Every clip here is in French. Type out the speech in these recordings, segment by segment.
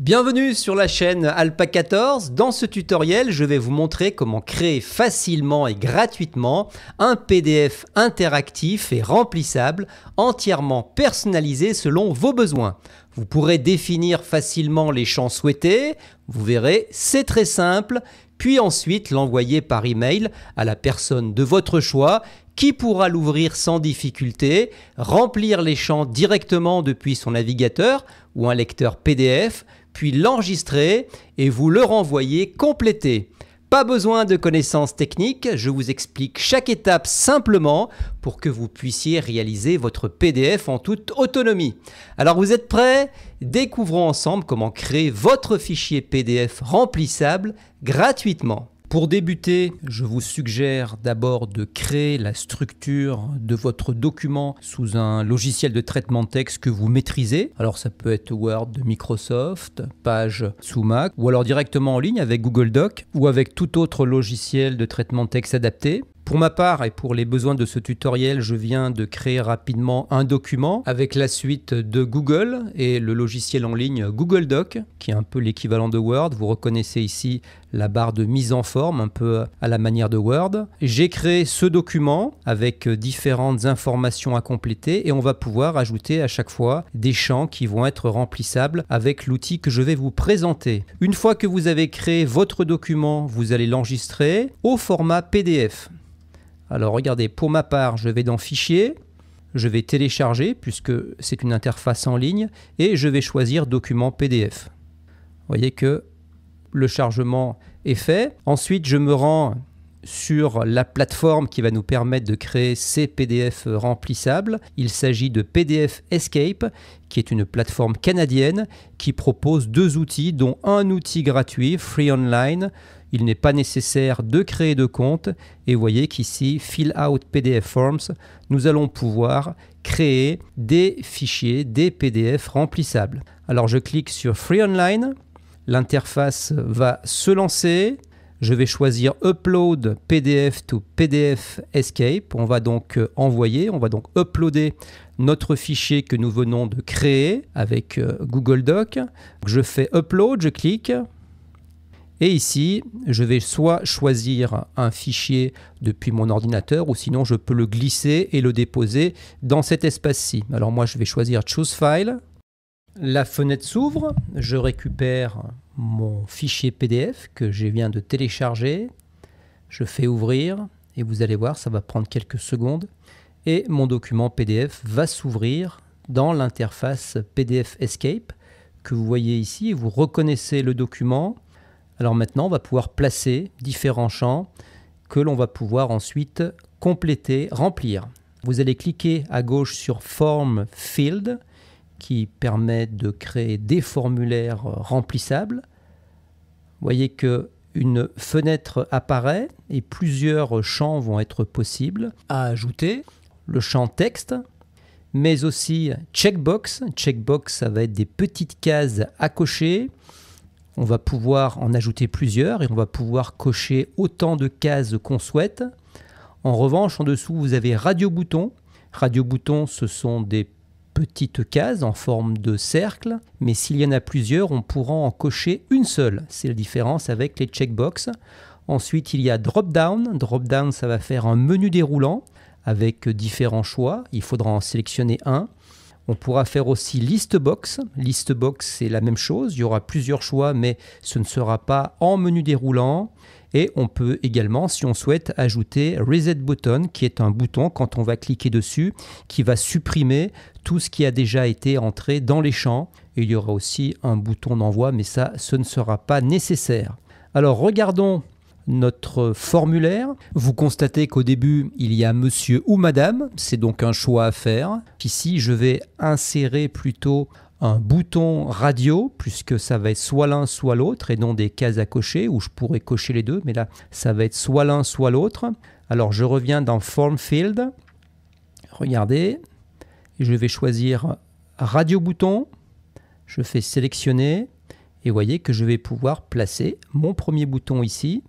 Bienvenue sur la chaîne Alpa 14. Dans ce tutoriel, je vais vous montrer comment créer facilement et gratuitement un PDF interactif et remplissable, entièrement personnalisé selon vos besoins. Vous pourrez définir facilement les champs souhaités, vous verrez, c'est très simple, puis ensuite l'envoyer par email à la personne de votre choix qui pourra l'ouvrir sans difficulté, remplir les champs directement depuis son navigateur ou un lecteur PDF, puis l'enregistrer et vous le renvoyer complété. Pas besoin de connaissances techniques, je vous explique chaque étape simplement pour que vous puissiez réaliser votre PDF en toute autonomie. Alors vous êtes prêts Découvrons ensemble comment créer votre fichier PDF remplissable gratuitement. Pour débuter, je vous suggère d'abord de créer la structure de votre document sous un logiciel de traitement de texte que vous maîtrisez. Alors ça peut être Word de Microsoft, Page sous Mac, ou alors directement en ligne avec Google Doc ou avec tout autre logiciel de traitement de texte adapté. Pour ma part et pour les besoins de ce tutoriel, je viens de créer rapidement un document avec la suite de Google et le logiciel en ligne Google Doc, qui est un peu l'équivalent de Word. Vous reconnaissez ici la barre de mise en forme, un peu à la manière de Word. J'ai créé ce document avec différentes informations à compléter et on va pouvoir ajouter à chaque fois des champs qui vont être remplissables avec l'outil que je vais vous présenter. Une fois que vous avez créé votre document, vous allez l'enregistrer au format PDF. Alors regardez, pour ma part, je vais dans Fichier, je vais télécharger puisque c'est une interface en ligne et je vais choisir document PDF. Vous voyez que le chargement est fait. Ensuite, je me rends sur la plateforme qui va nous permettre de créer ces PDF remplissables. Il s'agit de PDF Escape, qui est une plateforme canadienne qui propose deux outils, dont un outil gratuit, Free Online, il n'est pas nécessaire de créer de compte et vous voyez qu'ici Fill Out PDF Forms, nous allons pouvoir créer des fichiers, des PDF remplissables. Alors je clique sur Free Online, l'interface va se lancer, je vais choisir Upload PDF to PDF Escape. On va donc euh, envoyer, on va donc uploader notre fichier que nous venons de créer avec euh, Google Doc. Je fais Upload, je clique, et ici, je vais soit choisir un fichier depuis mon ordinateur ou sinon je peux le glisser et le déposer dans cet espace-ci. Alors moi, je vais choisir Choose File. La fenêtre s'ouvre, je récupère mon fichier PDF que je viens de télécharger. Je fais ouvrir et vous allez voir, ça va prendre quelques secondes. Et mon document PDF va s'ouvrir dans l'interface PDF Escape que vous voyez ici. Vous reconnaissez le document alors maintenant, on va pouvoir placer différents champs que l'on va pouvoir ensuite compléter, remplir. Vous allez cliquer à gauche sur Form Field qui permet de créer des formulaires remplissables. Vous voyez que une fenêtre apparaît et plusieurs champs vont être possibles à ajouter. Le champ texte, mais aussi checkbox. Checkbox, ça va être des petites cases à cocher on va pouvoir en ajouter plusieurs et on va pouvoir cocher autant de cases qu'on souhaite. En revanche, en dessous, vous avez radio bouton. Radio bouton, ce sont des petites cases en forme de cercle, mais s'il y en a plusieurs, on pourra en cocher une seule. C'est la différence avec les checkbox. Ensuite, il y a drop down. Drop down, ça va faire un menu déroulant avec différents choix. Il faudra en sélectionner un. On pourra faire aussi listbox box. Liste box, c'est la même chose. Il y aura plusieurs choix, mais ce ne sera pas en menu déroulant. Et on peut également, si on souhaite, ajouter Reset Button, qui est un bouton, quand on va cliquer dessus, qui va supprimer tout ce qui a déjà été entré dans les champs. Et il y aura aussi un bouton d'envoi, mais ça, ce ne sera pas nécessaire. Alors regardons notre formulaire. Vous constatez qu'au début, il y a monsieur ou madame, c'est donc un choix à faire. Ici, je vais insérer plutôt un bouton radio, puisque ça va être soit l'un, soit l'autre, et non des cases à cocher, où je pourrais cocher les deux, mais là, ça va être soit l'un, soit l'autre. Alors, je reviens dans Form Field. Regardez, je vais choisir radio bouton. Je fais sélectionner et voyez que je vais pouvoir placer mon premier bouton ici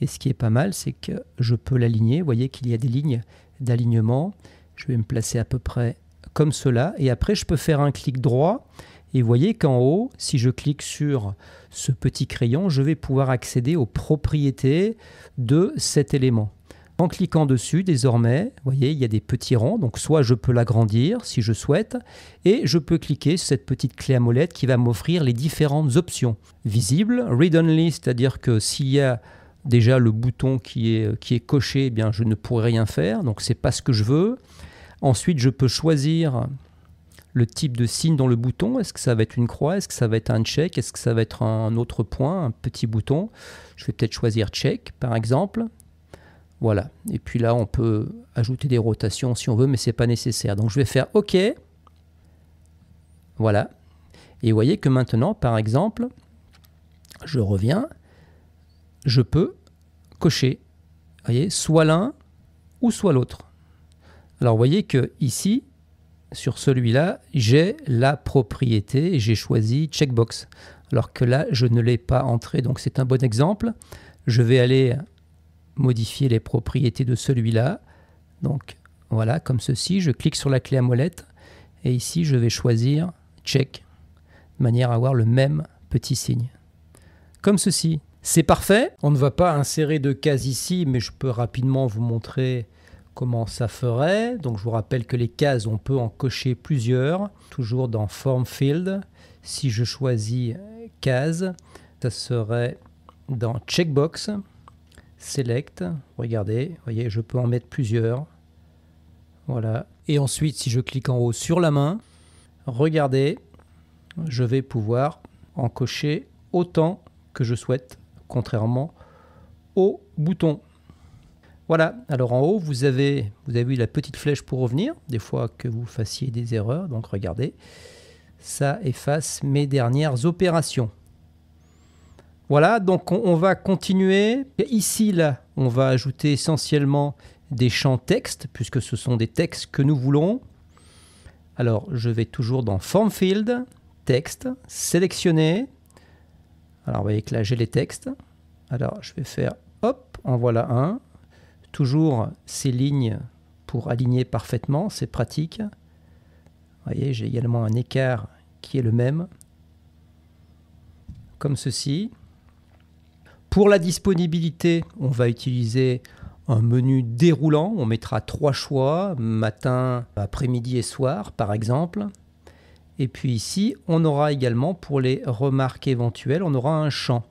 et ce qui est pas mal, c'est que je peux l'aligner. Vous voyez qu'il y a des lignes d'alignement. Je vais me placer à peu près comme cela. Et après, je peux faire un clic droit. Et vous voyez qu'en haut, si je clique sur ce petit crayon, je vais pouvoir accéder aux propriétés de cet élément. En cliquant dessus, désormais, vous voyez, il y a des petits ronds Donc, soit je peux l'agrandir si je souhaite, et je peux cliquer sur cette petite clé à molette qui va m'offrir les différentes options. Visible, read-only, c'est-à-dire que s'il y a déjà le bouton qui est, euh, qui est coché, eh bien, je ne pourrais rien faire, donc c'est pas ce que je veux. Ensuite, je peux choisir le type de signe dans le bouton. Est-ce que ça va être une croix Est-ce que ça va être un check Est-ce que ça va être un autre point, un petit bouton Je vais peut-être choisir check, par exemple. Voilà. Et puis là, on peut ajouter des rotations si on veut, mais ce n'est pas nécessaire. Donc je vais faire OK. Voilà. Et vous voyez que maintenant, par exemple, je reviens je peux cocher, voyez, soit l'un ou soit l'autre. Alors vous voyez que ici, sur celui-là, j'ai la propriété, j'ai choisi checkbox, alors que là, je ne l'ai pas entré. Donc c'est un bon exemple. Je vais aller modifier les propriétés de celui-là. Donc voilà, comme ceci, je clique sur la clé à molette et ici, je vais choisir check, de manière à avoir le même petit signe. Comme ceci, c'est parfait. On ne va pas insérer de cases ici, mais je peux rapidement vous montrer comment ça ferait. Donc je vous rappelle que les cases, on peut en cocher plusieurs. Toujours dans Form Field, si je choisis case, ça serait dans Checkbox, Select. Regardez, voyez, je peux en mettre plusieurs. Voilà. Et ensuite, si je clique en haut sur la main, regardez, je vais pouvoir en cocher autant que je souhaite contrairement au bouton. Voilà, alors en haut, vous avez, vous avez la petite flèche pour revenir, des fois que vous fassiez des erreurs, donc regardez, ça efface mes dernières opérations. Voilà, donc on, on va continuer. Ici, là, on va ajouter essentiellement des champs texte, puisque ce sont des textes que nous voulons. Alors, je vais toujours dans Form Field, Texte, Sélectionner, alors, vous voyez que là, j'ai les textes. Alors, je vais faire hop, en voilà un. Toujours ces lignes pour aligner parfaitement, c'est pratique. Vous voyez, j'ai également un écart qui est le même, comme ceci. Pour la disponibilité, on va utiliser un menu déroulant. On mettra trois choix, matin, après-midi et soir, par exemple. Et puis ici, on aura également pour les remarques éventuelles, on aura un champ.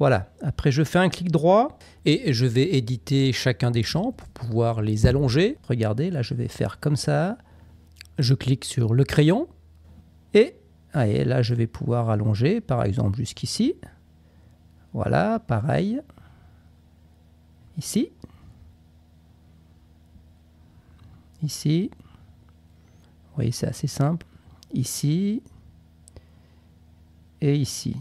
Voilà, après je fais un clic droit et je vais éditer chacun des champs pour pouvoir les allonger. Regardez, là je vais faire comme ça. Je clique sur le crayon et, ah, là je vais pouvoir allonger par exemple jusqu'ici. Voilà, pareil. Ici. Ici. Vous voyez, c'est assez simple ici et ici.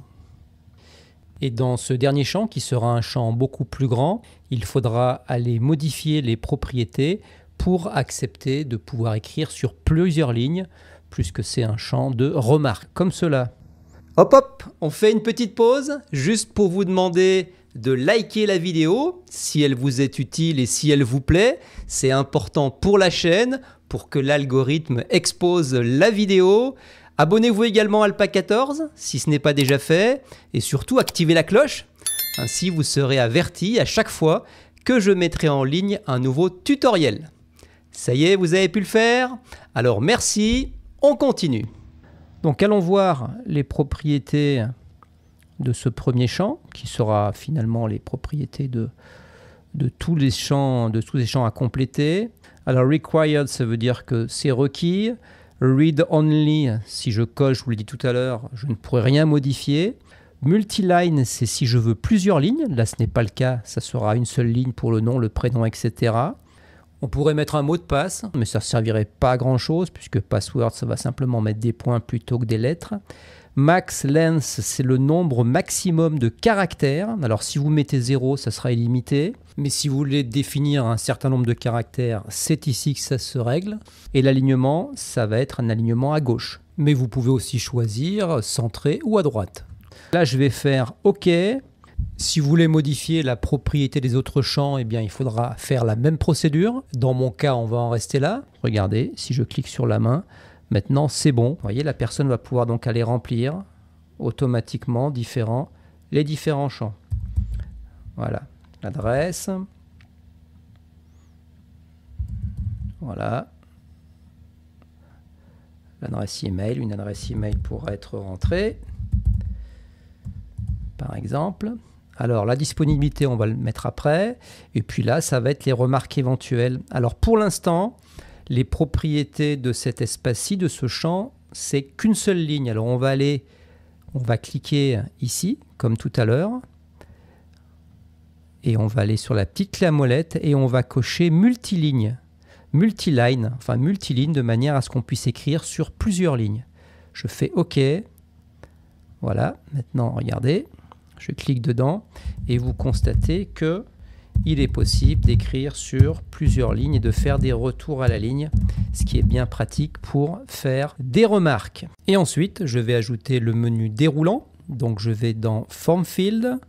Et dans ce dernier champ, qui sera un champ beaucoup plus grand, il faudra aller modifier les propriétés pour accepter de pouvoir écrire sur plusieurs lignes, puisque c'est un champ de remarques, comme cela. Hop hop, on fait une petite pause, juste pour vous demander de liker la vidéo si elle vous est utile et si elle vous plaît. C'est important pour la chaîne, pour que l'algorithme expose la vidéo. Abonnez-vous également à Alpa 14 si ce n'est pas déjà fait et surtout activez la cloche. Ainsi vous serez averti à chaque fois que je mettrai en ligne un nouveau tutoriel. Ça y est, vous avez pu le faire Alors merci, on continue. Donc allons voir les propriétés de ce premier champ qui sera finalement les propriétés de, de tous les champs, de tous les champs à compléter. Alors required, ça veut dire que c'est requis. Read only, si je coche, je vous l'ai dit tout à l'heure, je ne pourrai rien modifier. Multiline, c'est si je veux plusieurs lignes. Là, ce n'est pas le cas. Ça sera une seule ligne pour le nom, le prénom, etc. On pourrait mettre un mot de passe, mais ça ne servirait pas à grand chose, puisque password, ça va simplement mettre des points plutôt que des lettres. Max length, c'est le nombre maximum de caractères. Alors si vous mettez 0, ça sera illimité. Mais si vous voulez définir un certain nombre de caractères, c'est ici que ça se règle. Et l'alignement, ça va être un alignement à gauche. Mais vous pouvez aussi choisir centré ou à droite. Là, je vais faire OK. Si vous voulez modifier la propriété des autres champs, eh bien, il faudra faire la même procédure. Dans mon cas, on va en rester là. Regardez, si je clique sur la main, Maintenant, c'est bon. Vous voyez, la personne va pouvoir donc aller remplir automatiquement différents, les différents champs. Voilà, l'adresse. Voilà. L'adresse email, une adresse email pourrait être rentrée, par exemple. Alors la disponibilité, on va le mettre après. Et puis là, ça va être les remarques éventuelles. Alors pour l'instant, les propriétés de cet espace-ci, de ce champ, c'est qu'une seule ligne. Alors on va aller, on va cliquer ici, comme tout à l'heure, et on va aller sur la petite clé molette et on va cocher multiligne, multiline, enfin multiligne de manière à ce qu'on puisse écrire sur plusieurs lignes. Je fais OK. Voilà, maintenant regardez, je clique dedans et vous constatez que il est possible d'écrire sur plusieurs lignes et de faire des retours à la ligne, ce qui est bien pratique pour faire des remarques. Et ensuite, je vais ajouter le menu déroulant. Donc je vais dans Form Field,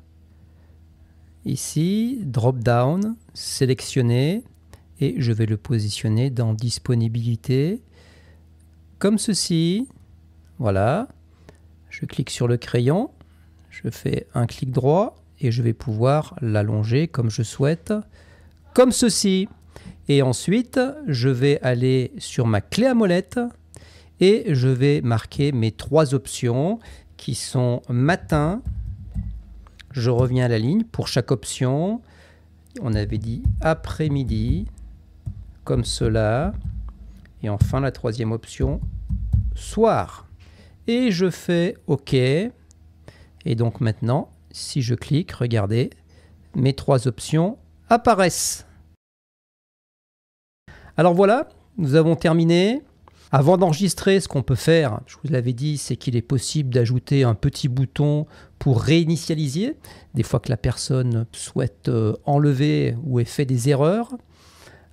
ici, Drop Down, sélectionner, et je vais le positionner dans Disponibilité, comme ceci. Voilà, je clique sur le crayon, je fais un clic droit, et je vais pouvoir l'allonger comme je souhaite, comme ceci. Et ensuite, je vais aller sur ma clé à molette et je vais marquer mes trois options qui sont matin, je reviens à la ligne pour chaque option, on avait dit après-midi, comme cela, et enfin la troisième option, soir. Et je fais OK. Et donc maintenant, si je clique, regardez, mes trois options apparaissent. Alors voilà, nous avons terminé. Avant d'enregistrer, ce qu'on peut faire, je vous l'avais dit, c'est qu'il est possible d'ajouter un petit bouton pour réinitialiser, des fois que la personne souhaite euh, enlever ou ait fait des erreurs.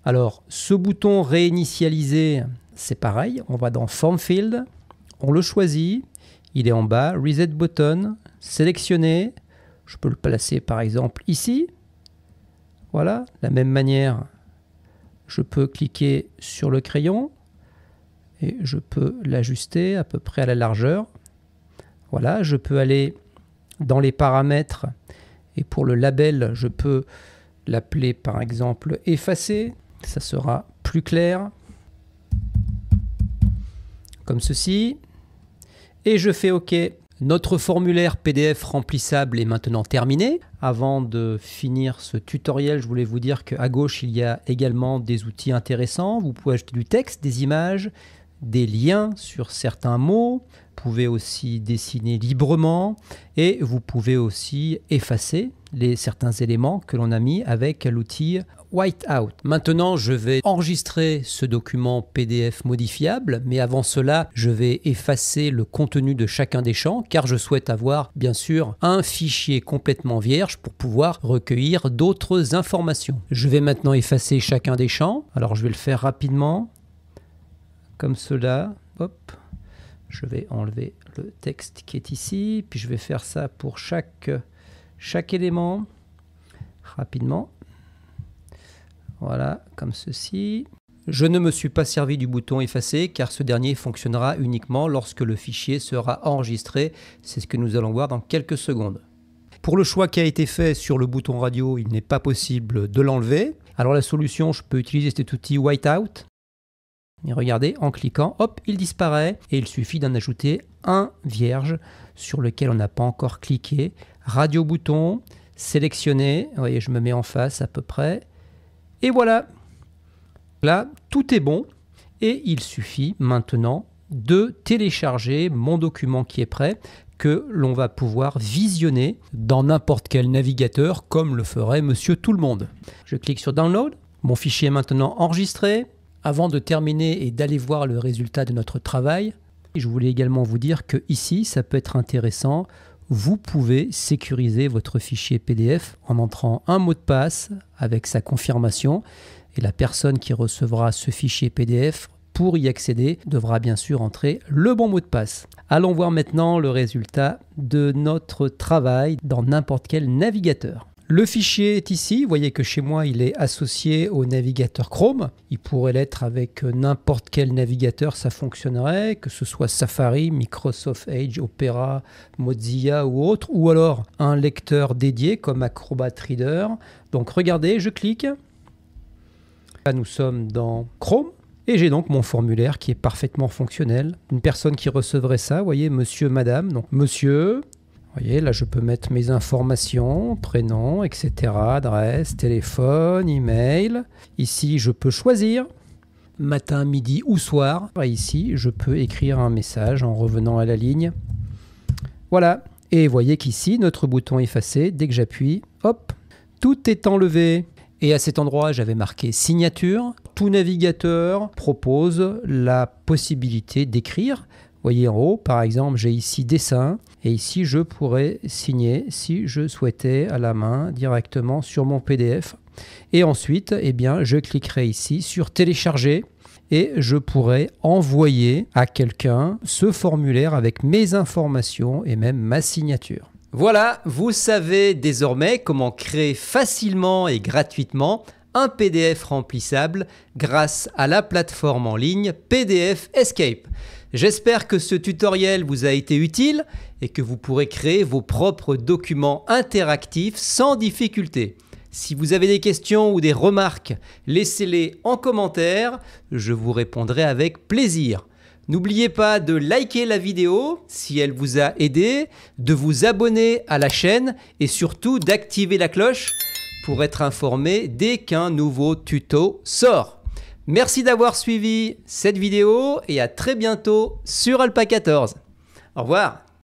Alors, ce bouton réinitialiser, c'est pareil, on va dans Form Field, on le choisit, il est en bas, Reset Button, sélectionner, je peux le placer par exemple ici. Voilà, de la même manière, je peux cliquer sur le crayon et je peux l'ajuster à peu près à la largeur. Voilà, je peux aller dans les paramètres et pour le label, je peux l'appeler par exemple effacer, ça sera plus clair, comme ceci, et je fais OK. Notre formulaire PDF remplissable est maintenant terminé. Avant de finir ce tutoriel, je voulais vous dire qu'à gauche, il y a également des outils intéressants. Vous pouvez ajouter du texte, des images, des liens sur certains mots. Vous pouvez aussi dessiner librement et vous pouvez aussi effacer les, certains éléments que l'on a mis avec l'outil Whiteout. Maintenant, je vais enregistrer ce document PDF modifiable, mais avant cela, je vais effacer le contenu de chacun des champs, car je souhaite avoir, bien sûr, un fichier complètement vierge pour pouvoir recueillir d'autres informations. Je vais maintenant effacer chacun des champs. Alors, je vais le faire rapidement, comme cela. Hop. Je vais enlever le texte qui est ici, puis je vais faire ça pour chaque chaque élément rapidement. Voilà, comme ceci. Je ne me suis pas servi du bouton effacer car ce dernier fonctionnera uniquement lorsque le fichier sera enregistré. C'est ce que nous allons voir dans quelques secondes. Pour le choix qui a été fait sur le bouton radio, il n'est pas possible de l'enlever. Alors la solution, je peux utiliser cet outil Whiteout et regardez, en cliquant, hop, il disparaît. Et il suffit d'en ajouter un vierge sur lequel on n'a pas encore cliqué. Radio bouton, sélectionner. Vous voyez, je me mets en face à peu près. Et voilà. Là, tout est bon. Et il suffit maintenant de télécharger mon document qui est prêt que l'on va pouvoir visionner dans n'importe quel navigateur comme le ferait monsieur tout le monde. Je clique sur Download. Mon fichier est maintenant enregistré. Avant de terminer et d'aller voir le résultat de notre travail, je voulais également vous dire que ici, ça peut être intéressant. Vous pouvez sécuriser votre fichier PDF en entrant un mot de passe avec sa confirmation et la personne qui recevra ce fichier PDF pour y accéder devra bien sûr entrer le bon mot de passe. Allons voir maintenant le résultat de notre travail dans n'importe quel navigateur. Le fichier est ici, vous voyez que chez moi il est associé au navigateur Chrome. Il pourrait l'être avec n'importe quel navigateur, ça fonctionnerait, que ce soit Safari, Microsoft Edge, Opera, Mozilla ou autre, ou alors un lecteur dédié comme Acrobat Reader. Donc regardez, je clique. Là nous sommes dans Chrome. Et j'ai donc mon formulaire qui est parfaitement fonctionnel. Une personne qui recevrait ça, vous voyez, monsieur, madame, donc monsieur, vous voyez, là, je peux mettre mes informations, prénom, etc., adresse, téléphone, email. Ici, je peux choisir matin, midi ou soir. ici, je peux écrire un message en revenant à la ligne. Voilà. Et voyez qu'ici, notre bouton effacé, dès que j'appuie, hop, tout est enlevé. Et à cet endroit, j'avais marqué signature. Tout navigateur propose la possibilité d'écrire. voyez en haut, par exemple, j'ai ici dessin et ici je pourrais signer si je souhaitais à la main directement sur mon PDF. Et ensuite, eh bien, je cliquerai ici sur télécharger et je pourrais envoyer à quelqu'un ce formulaire avec mes informations et même ma signature. Voilà, vous savez désormais comment créer facilement et gratuitement un PDF remplissable grâce à la plateforme en ligne PDF Escape. J'espère que ce tutoriel vous a été utile et que vous pourrez créer vos propres documents interactifs sans difficulté. Si vous avez des questions ou des remarques, laissez-les en commentaire, je vous répondrai avec plaisir. N'oubliez pas de liker la vidéo si elle vous a aidé, de vous abonner à la chaîne et surtout d'activer la cloche pour être informé dès qu'un nouveau tuto sort. Merci d'avoir suivi cette vidéo et à très bientôt sur Alpa 14. Au revoir